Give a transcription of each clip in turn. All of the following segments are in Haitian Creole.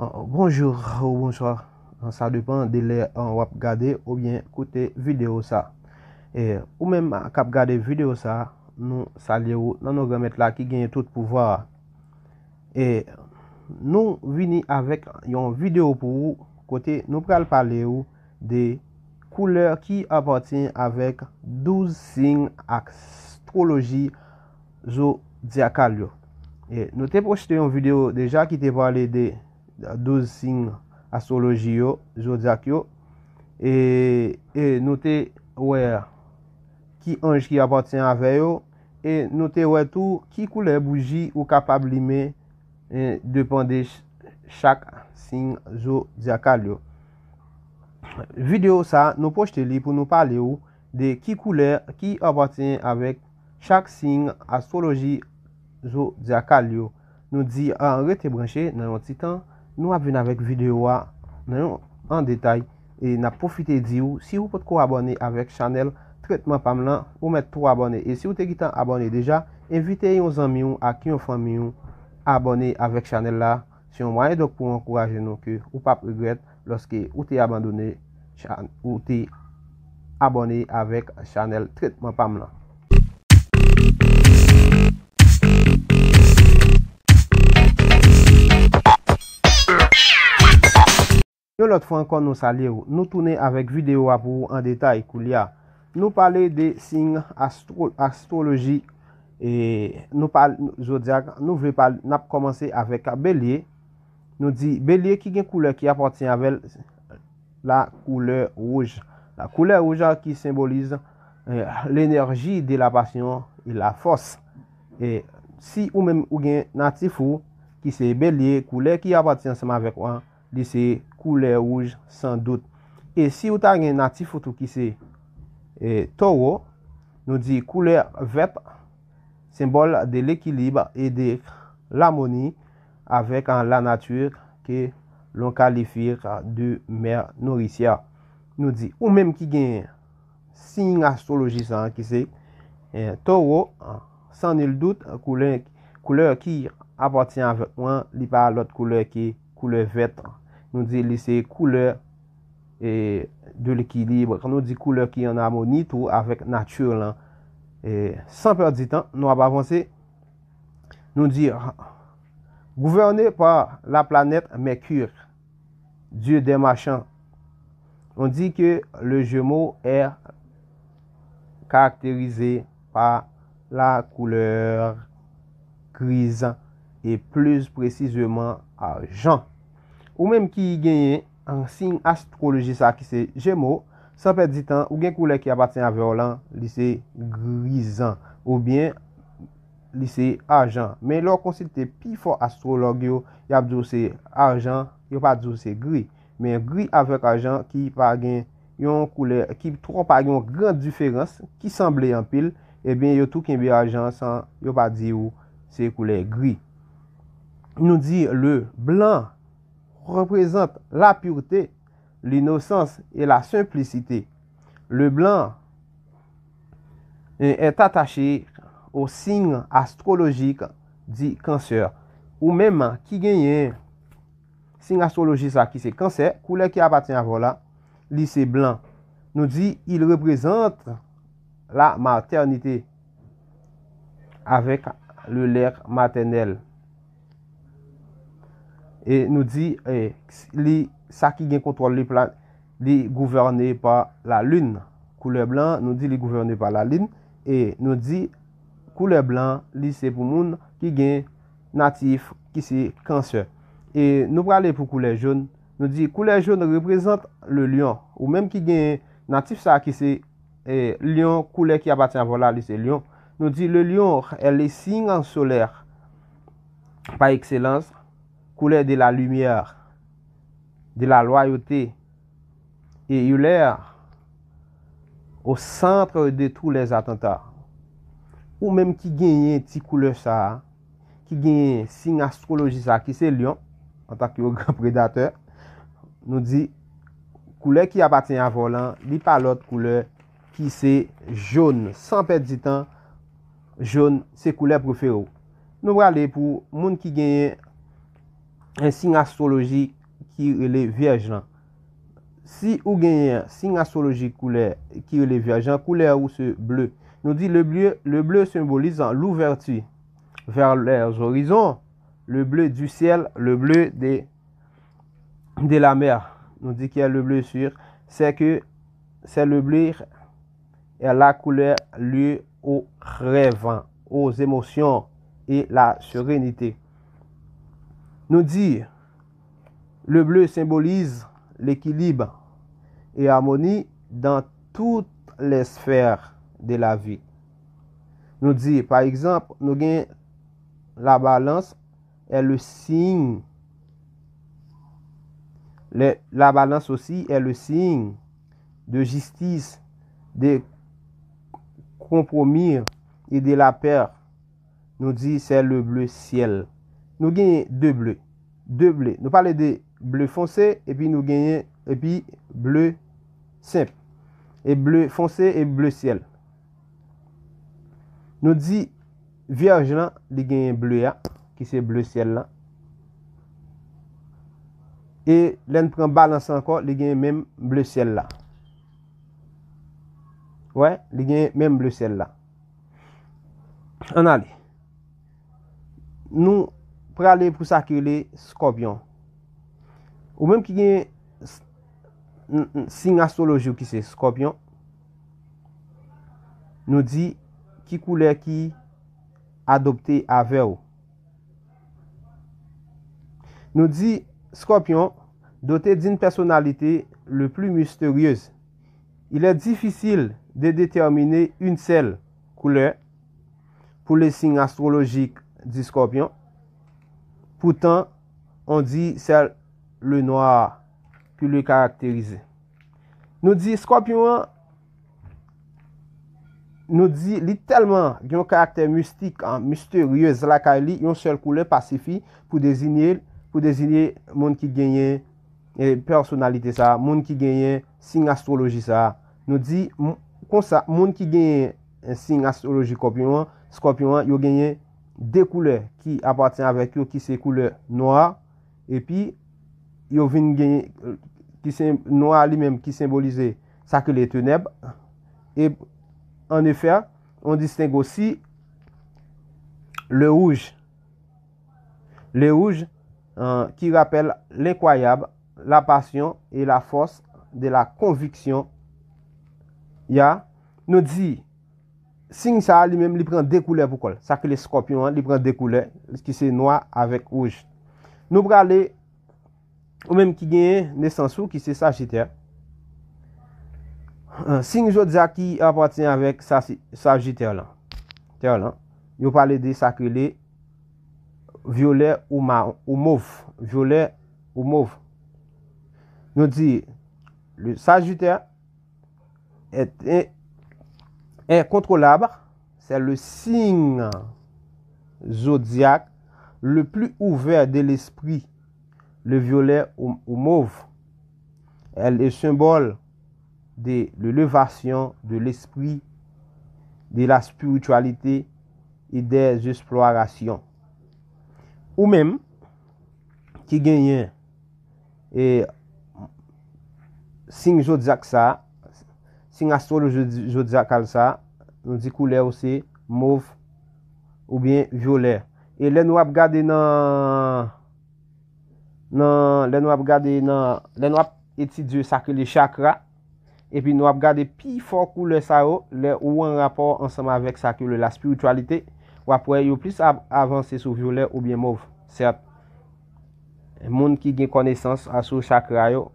Euh, bonjour ou bonsoir, sa euh, depan de le euh, an wap gade ou bien kote video sa. Ou menm ak ap gade video sa, nou salye ou nan nou gamet la ki genye tout pouvoar. E nou vini avek yon video pou ou kote nou pral pale ou de kouleur ki apatin avek 12 sing ak strologi zo diakal yo. E nou te pochete yon video deja ki te pale de... 12 sing astroloji yo, zo diak yo, e, e note wè ki anj ki apatien avè yo, e note wè tou ki koule bouji ou kapab li me depande chak sing zo diak al yo. Videyo sa nou pojte li pou nou pale yo de ki koule ki apatien avèk chak sing astroloji zo diak al yo. Nou di an rete branche nan yon titan, Nou a ven avèk videyo a, nan yon an detay, e nan profite di ou, si ou pot kou abone avèk chanel, tretman pam lan, ou mèt pou abone. E si ou te gitan abone deja, invite yon zan miyon ak yon fan miyon abone avèk chanel la, si yon manye dok pou ankoraje nou ki ou pa pregret lòske ou te abone avèk chanel tretman pam lan. Yo lot fwa an kon nou salye ou, nou toune avèk videyo apou an detay kou li a. Nou pale de sing astrologi, e nou pale, nou vwe pale, nap komanse avèk a belye. Nou di belye ki gen koule ki apatien avèk la koule rouge. La koule rouge ki simbolize l'enerji de la pasyon la fos. E si ou men ou gen natifou ki se belye koule ki apatien saman avèk an, di se... koule rouj san dout. E si eh, ou ta gen natifotou ki se toro, nou di koule vet, sembol de l'ekilibre e de l'amoni avek an la natir ki lon kalifir de mer nourisya. Nou di ou menm ki gen sin astrolojisan ki se toro, san nil dout koule ki apatien avetman li pa lot koule ki koule vet an. Nou di lise kouleur e de l'ekilibre. Kan nou di kouleur ki yon amonit ou avèk natyur lan. E, san perdi tan, nou ap avansè. Nou di, gouvernè pa la planète Mekur, dieu de machan. On di ke le jomo è karakterize pa la kouleur krizan e plus precisèman arjan. Ou menm ki genyen an sin astroloji sa ki se jemo, san pe ditan ou gen koule ki apaten avyo lan li se grizan ou bien li se ajan. Men lor konsilte pi fo astrologe yo, yo ap di yo se ajan, yo pa di yo se gri. Men gri avyo kajan ki pa gen yon koule, ki tro pa gen yon gran diferans ki sanble yon pil, e ben yo tou ken bi ajan san yo pa di yo se koule gri. Nou di le blan, représente la pureté, l'innocence et la simplicité. Le blanc est attaché au signe astrologique dit cancer. Ou même qui gagne signe astrologique ça qui c'est cancer, couleur qui appartient à voilà, lycée blanc. Nous dit il représente la maternité avec le lait maternel. E nou di, e, sa ki gen kontrol li pla, li gouverne pa la lune. Koule blan, nou di, li gouverne pa la lune. E nou di, koule blan, li se pou moun, ki gen natif, ki se kanser. E nou prale pou koule joun, nou di, koule joun reprezent le lyon. Ou menm ki gen natif sa ki se e, lyon, koule ki apaten vola li se lyon. Nou di, le lyon, el le singan soler, pa ekselans, koule de la lumièr, de la loyote, e you lèr ou santre de tou les atentat. Ou mèm ki genyen ti koule sa, ki genyen sin astroloji sa, ki se Lyon, an tak yo gran predateur, nou di, koule ki apatin avolan, li palot koule ki se joun, san pet di tan, joun se koule pou fè ou. Nou wè alè pou moun ki genyen, un signe astrologique qui est vierge Si vous gagnez un signe astrologique couleur qui est vierge, couleur ou ce bleu. Nous dit le bleu, le bleu symbolise l'ouverture vers les horizons, le bleu du ciel, le bleu des, de la mer. Nous dit qu'il y a le bleu sur, c'est que c'est le bleu et la couleur lieu aux rêves, aux émotions et la sérénité nous dit, le bleu symbolise l'équilibre et harmonie dans toutes les sphères de la vie. Nous dit, par exemple, nous la balance est le signe. la balance aussi est le signe de justice, de compromis et de la paix. Nous dit, c'est le bleu ciel. Nou genye de ble. De ble. Nou pale de ble fonse. E pi nou genye. E pi ble simple. E ble fonse. E ble siel. Nou di. Vyaj lan. Li genye ble ya. Ki se ble siel la. E len pren balans anko. Li genye menm ble siel la. Ouè. Li genye menm ble siel la. An ale. Nou. pralè pou sakè lè skopyon. Ou mèm ki gen sin astrolojou ki se skopyon, nou di ki koule ki adopte avè ou. Nou di skopyon dotè din personalite le plou misteryèz. Ilè difisil de determine un sel koule pou le sin astrolojik di skopyon Poutan, on di sel le noyar ki li karakterize. Nou di skopyon an, nou di li telman yon karakter mystik an, misterye zlaka li, yon sel koule pasifi, pou dezinye moun ki genye personalite sa, moun ki genye sin astroloji sa. Nou di, kon sa, moun ki genye sin astroloji skopyon an, skopyon an, yo genye... des qui qui avec eux qui' euh, qui sont et puis et puis, vin genye, qui se noir lui-même qui symbolise ça que les ténèbres et en effet, on distingue aussi le rouge. Le rouge euh, qui rappelle l'incroyable, la passion et la force de la conviction. Il Ya, nous dit Sing sa li mèm li pren de koule pou kol. Sakle skopyon li pren de koule. Ki se noy avèk ouj. Nou pralè ou mèm ki genye nesansou ki se sajiter. Sing jo dja ki apatien avèk sajiter lan. Ter lan. Yo pralè de sakle. Violè ou mouf. Violè ou mouf. Nou di. Le sajiter. Et te. E kontrolab, se le sing zodiac le pli ouver de l'espri, le viole ou mouv. El e symbol de l'elevasyon de l'espri, de la spiritualite et des esplorasyon. Ou men, ki genyen e sing zodiac sa, si nga sol jo dja kal sa, nou di koule ou se, mouv ou bien jolè. E le nou ap gade nan, nan, le nou ap gade nan, le nou ap eti di sakri li chakra, e pi nou ap gade pi fokou le sa yo, le ou an rapor ansama vek sakri li la spiritualite, wap wè yo plis avanse sou jolè ou bien mouv. Serp, moun ki gen konesans aso chakra yo,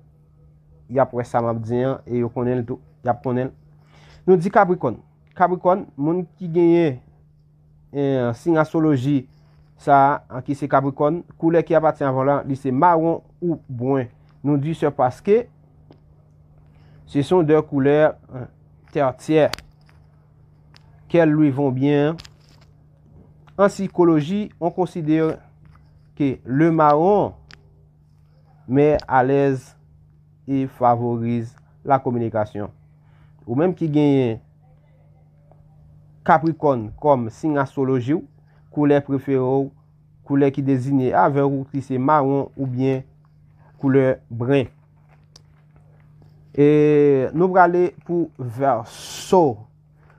yap wè samab diyan, e yo konen lito, Noun di kabrikon. Kabrikon, moun ki genye e, sinasologi sa an ki se kabrikon, koule ki apatin avan lan li se maron ou broun. Noun di se paske, se son de koule tertier, ke luy von byen. An psikologi, an konsidere ke le maron me alez e favorize la komunikasyon. Ou menm ki genye kaprikon kom sin astroloji ou, koule preferou, koule ki dezine avèrou, ki se maroun ou bien koule brin. E nou pralè pou verso,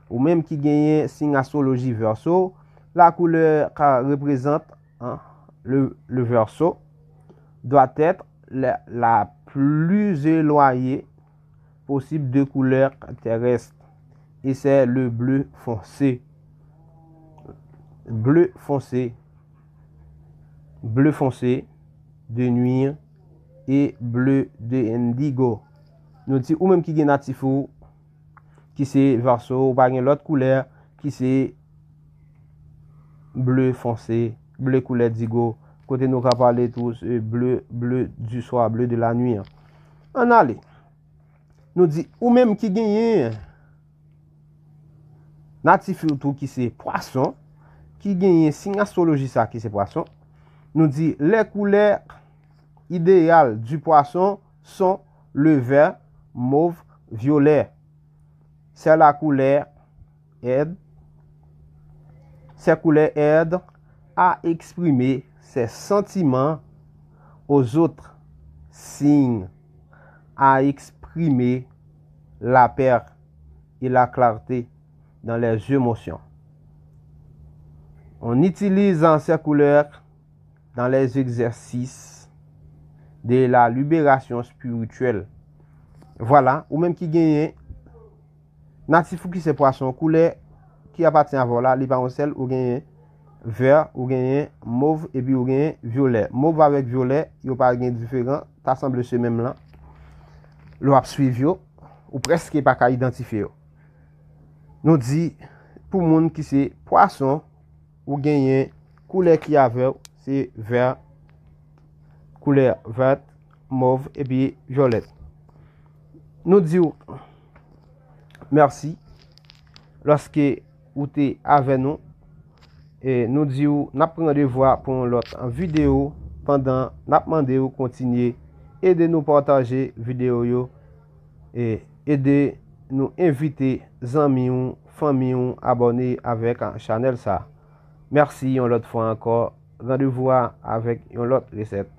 ou menm ki genye sin astroloji verso, la koule ki reprezente le verso, doit etre la plus eloye, Pousib de koule r kateres. E se le ble fonse. Ble fonse. Ble fonse. De nwi. E ble de indigo. Nou ti ou menm ki gen atifou. Ki se varso. Ou bagen lot koule r. Ki se. Ble fonse. Ble koule indigo. Kote nou kapal etous. Ble du soa. Ble de la nwi. An ale. Nou di ou menm ki genyen natifil tou ki se poason. Ki genyen sin astroloji sa ki se poason. Nou di le kouler ideal du poason son le ver mouv viole. Se la kouler ed. Se kouler ed a eksprime se sentiman os outre sin a eksprime. imprime la per e la klarté nan les emosyon. On itilize an se koulek nan les eksersis de la luberasyon spirituel. Ou menm ki genye natifou ki se pwasyon koulek ki apatien avola li pwasyon ou genye ver, ou genye mouv, epi ou genye violek. Mouv avek violek, yo pa genye diferent tasanble se menm lan Lou ap suiv yo ou preske pa ka identife yo. Nou di pou moun ki se pwason ou genye koule kia vew se ver, koule vert, mov e biye jolet. Nou di yo mersi loske ou te avenon. E nou di yo nap mende vo apon lot an videyo pandan nap mende yo kontinye aidez-nous partager vidéo et aidez-nous inviter amis, familles, abonner avec un channel ça. Merci une autre fois encore. Rendez-vous avec une autre recette.